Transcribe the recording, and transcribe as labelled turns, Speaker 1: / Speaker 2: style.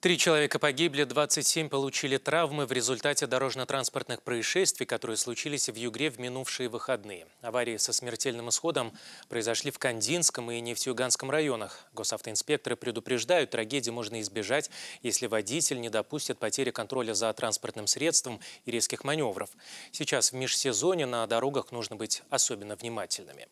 Speaker 1: Три человека погибли, 27 получили травмы в результате дорожно-транспортных происшествий, которые случились в Югре в минувшие выходные. Аварии со смертельным исходом произошли в Кандинском и Нефтьюганском районах. Госавтоинспекторы предупреждают, трагедии можно избежать, если водитель не допустит потери контроля за транспортным средством и резких маневров. Сейчас в межсезонье на дорогах нужно быть особенно внимательными.